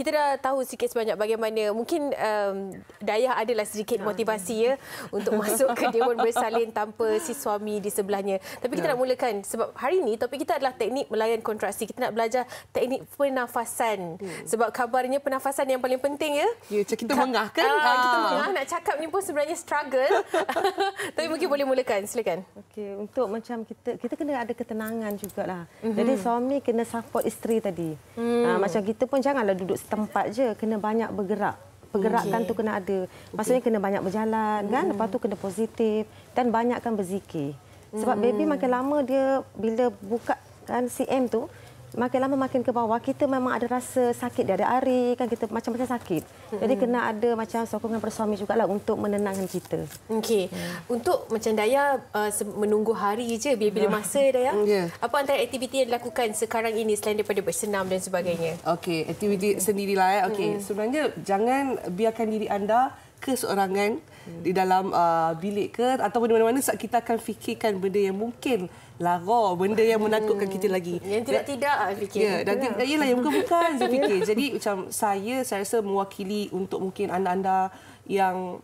kita dah tahu sikit sebanyak bagaimana mungkin um, Dayah adalah sedikit ah, motivasi ya untuk masuk ke Dewan Bersalin tanpa si suami di sebelahnya. Tapi kita ya. nak mulakan sebab hari ini topik kita adalah teknik melayan kontraksi. Kita nak belajar teknik pernafasan. Ya. Sebab kabarnya pernafasan yang paling penting ya. Ya, kita mengah kan? Uh, kita ah. mengah nak cakap ni pun sebenarnya struggle. Tapi mungkin boleh mulakan. Silakan. Okey, untuk macam kita kita kena ada ketenangan jugalah. Mm-hmm. Jadi suami kena support isteri tadi. Hmm. Uh, macam kita pun janganlah duduk tempat je kena banyak bergerak. Pergerakan okay. tu kena ada. Maksudnya okay. kena banyak berjalan kan? Mm. Lepas tu kena positif dan banyakkan berzikir. Sebab mm. baby hmm. makin lama dia bila buka kan CM tu makin lama makin ke bawah kita memang ada rasa sakit dia ada hari kan kita macam-macam sakit. Jadi kena ada macam sokongan pada suami jugalah untuk menenangkan kita. Okey. Mm. Untuk macam daya uh, menunggu hari je bila-bila ya. masa daya. Mm, ya. Apa antara aktiviti yang dilakukan sekarang ini selain daripada bersenam dan sebagainya? Okey, aktiviti sendirilah eh. Okey. Sebenarnya jangan biarkan diri anda keseorangan hmm. di dalam uh, bilik ke ataupun di mana-mana saat kita akan fikirkan benda yang mungkin lara benda yang menakutkan kita hmm. lagi yang tidak tidak lah fikir ya dan tidak ialah yang bukan bukan saya fikir jadi macam saya saya rasa mewakili untuk mungkin anda-anda yang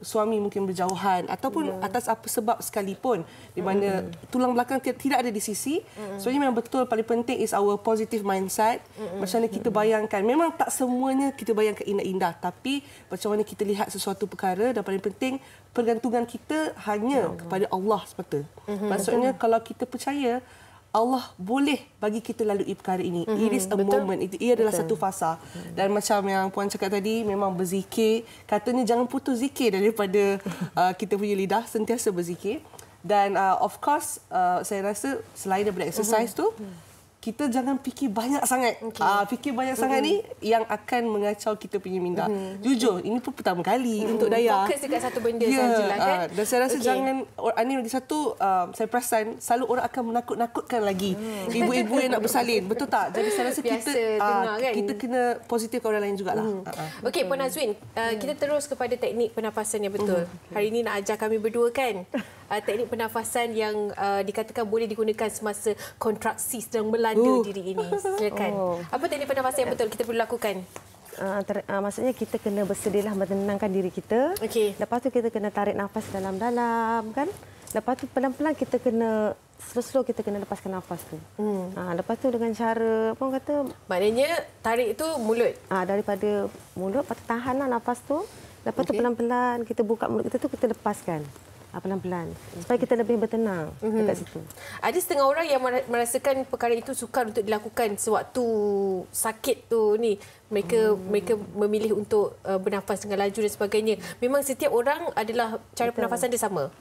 suami mungkin berjauhan ataupun yeah. atas apa sebab sekalipun di mana mm-hmm. tulang belakang kita tidak ada di sisi mm-hmm. sebenarnya memang betul paling penting is our positive mindset mm-hmm. macam mana kita bayangkan memang tak semuanya kita bayangkan indah-indah tapi macam mana kita lihat sesuatu perkara dan paling penting pergantungan kita hanya yeah. kepada Allah semata mm-hmm. maksudnya kalau kita percaya Allah boleh bagi kita lalui perkara ini. Mm-hmm. It mhm, is a Betul. moment. ia adalah Betul. satu fasa. Mm-hmm. Dan macam yang Puan cakap tadi, memang berzikir. Katanya jangan putus zikir daripada uh, kita punya lidah, sentiasa berzikir. Dan uh, of course, uh, saya rasa selain daripada exercise mm-hmm. tu, mm-hmm kita jangan fikir banyak sangat. Okay. Uh, ah, fikir banyak mm-hmm. sangat ni yang akan mengacau kita punya minda. Mm-hmm. Jujur, ini pun pertama kali mm-hmm. untuk Daya. Fokus dekat satu benda yeah. sahajalah kan. Uh, dan saya rasa okay. jangan, ini lagi satu, uh, saya perasan selalu orang akan menakut-nakutkan lagi. Mm. Ibu-ibu yang nak bersalin, betul tak? Jadi saya rasa kita uh, kan? kita kena positif ke orang lain juga Mm. Uh-huh. Okey, Puan Azwin, uh, kita terus kepada teknik pernafasan yang betul. Mm-hmm. Hari ini nak ajar kami berdua kan? uh, teknik pernafasan yang uh, dikatakan boleh digunakan semasa kontraksi sedang melanda uh. diri ini. Silakan. Oh. Apa teknik pernafasan yang ya. betul kita perlu lakukan? Uh, ter, uh, maksudnya kita kena bersedihlah menenangkan diri kita. Okey. Lepas tu kita kena tarik nafas dalam-dalam kan? Lepas tu pelan-pelan kita kena slow-slow kita kena lepaskan nafas tu. Hmm. Ha, lepas tu dengan cara apa orang kata? Maknanya tarik tu mulut. Ah daripada mulut patut tu tahanlah nafas tu. Lepas okay. tu pelan-pelan kita buka mulut kita tu kita lepaskan. Ah, pelan-pelan supaya kita lebih bertenang mm-hmm. dekat mhm. situ. Ada setengah orang yang merasakan perkara itu sukar untuk dilakukan sewaktu sakit tu ni. Mereka mm. mereka memilih untuk uh, bernafas dengan laju dan sebagainya. Memang setiap orang adalah cara Betul. pernafasan dia sama.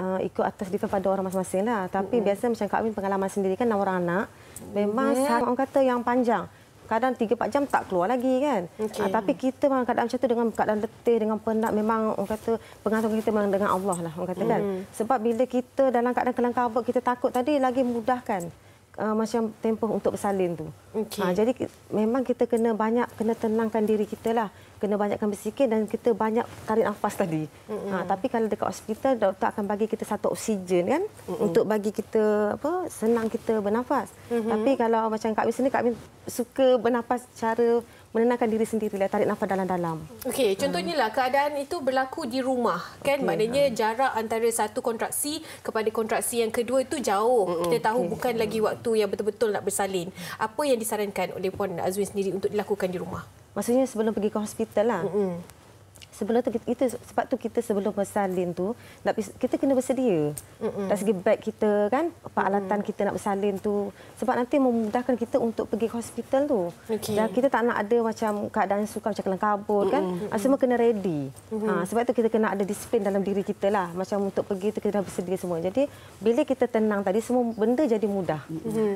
Uh, ikut atas defen pada orang masing-masinglah. Tapi mm-hmm. biasa macam Kak Min pengalaman sendiri kan orang anak memang yeah. orang kata yang panjang kadang 3 4 jam tak keluar lagi kan. Okay. Uh, ah, tapi kita memang kadang macam tu dengan keadaan letih dengan penat memang orang kata pengantung kita memang dengan Allah lah orang kata mm. kan. Hmm. Sebab bila kita dalam keadaan kelam kabut kita takut tadi lagi mudahkan uh, macam tempoh untuk bersalin tu. Okay. Uh, ah, jadi memang kita kena banyak kena tenangkan diri kita lah, kena banyakkan bersikir dan kita banyak tarik nafas tadi. Mm-hmm. Uh, tapi kalau dekat hospital doktor akan bagi kita satu oksigen kan mm-hmm. untuk bagi kita apa senang kita bernafas. Mm-hmm. Tapi kalau macam Kak Min sini Kak Min suka bernafas cara menenangkan diri sendiri lah tarik nafas dalam-dalam. Okey, contohnya lah keadaan itu berlaku di rumah kan okay. maknanya jarak antara satu kontraksi kepada kontraksi yang kedua itu jauh. Mm-mm. Kita tahu okay. bukan lagi waktu yang betul-betul nak bersalin. Apa yang disarankan oleh puan Azwin sendiri untuk dilakukan di rumah? Maksudnya sebelum pergi ke hospital lah. Mm-mm sebelum tu kita, kita sebab tu kita sebelum bersalin tu nak kita kena bersedia. Mm-mm. Dari segi beg kita kan, peralatan mm kita nak bersalin tu sebab nanti memudahkan kita untuk pergi ke hospital tu. Okay. Dan kita tak nak ada macam keadaan suka macam kelam kabut kan. Mm-mm. Ah, semua kena ready. Mm-hmm. Ha, sebab tu kita kena ada disiplin dalam diri kita lah. Macam untuk pergi tu kita dah bersedia semua. Jadi bila kita tenang tadi semua benda jadi mudah. Mm-hmm.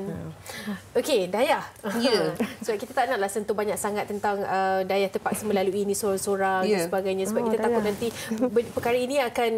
Ah. Okey, Daya. Ya. Yeah. so kita tak naklah sentuh banyak sangat tentang uh, Daya terpaksa melalui ini seorang sorang yeah. dan sebagainya sebagainya sebab oh, kita takut lah. nanti perkara ini akan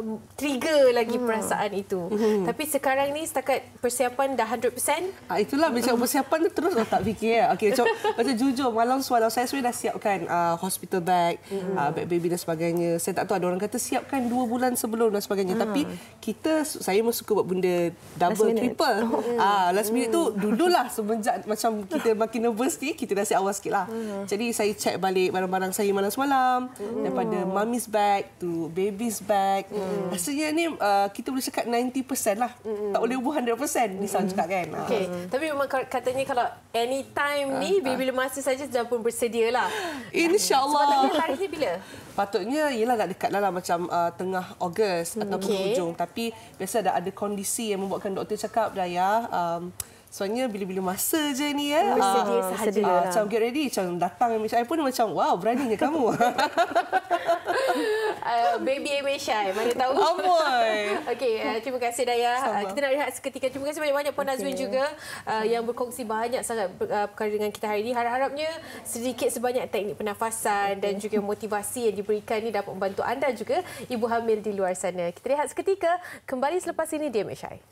um, trigger lagi hmm. perasaan itu. Hmm. Tapi sekarang ni setakat persiapan dah 100%? Ah, itulah macam hmm. persiapan tu terus dah tak fikir. Ya. Okay, macam, macam jujur malam semalam saya sudah dah siapkan uh, hospital bag, hmm. uh, bag baby dan sebagainya. Saya tak tahu ada orang kata siapkan dua bulan sebelum dan sebagainya. Hmm. Tapi kita saya memang suka buat benda double, last triple. Oh, ah, Last minute tu dululah semenjak macam kita makin nervous ni, kita dah siap awal sikit lah. Hmm. Jadi saya check balik barang-barang saya malam semalam. Hmm. Oh. daripada mummy's bag to baby's bag mm. rasanya ni uh, kita boleh cakap 90% lah mm. tak boleh ubah 100% mm. ni sama cakap kan okay. uh. tapi memang katanya kalau anytime uh, ni baby uh. masih saja dah pun bersedia lah insyaAllah hari ni bila? patutnya ialah nak dekatlah lah macam uh, tengah Ogos mm. ataupun okay. hujung tapi biasa ada ada kondisi yang membuatkan doktor cakap dah ya um, Soalnya bila-bila masa je ni ya. Bersedia uh, sahaja. Uh, lah. Macam get ready, macam datang Amy Shai pun macam wow beraninya kamu. uh, baby Amy Shai, mana tahu. Oh boy. okay, uh, terima kasih Daya. Uh, kita nak lihat seketika. Terima kasih banyak-banyak Puan okay. Azwin juga uh, yang berkongsi banyak sangat uh, perkara dengan kita hari ini. Harap-harapnya sedikit sebanyak teknik pernafasan okay. dan juga motivasi yang diberikan ini dapat membantu anda juga ibu hamil di luar sana. Kita lihat seketika kembali selepas ini di Amy Shai.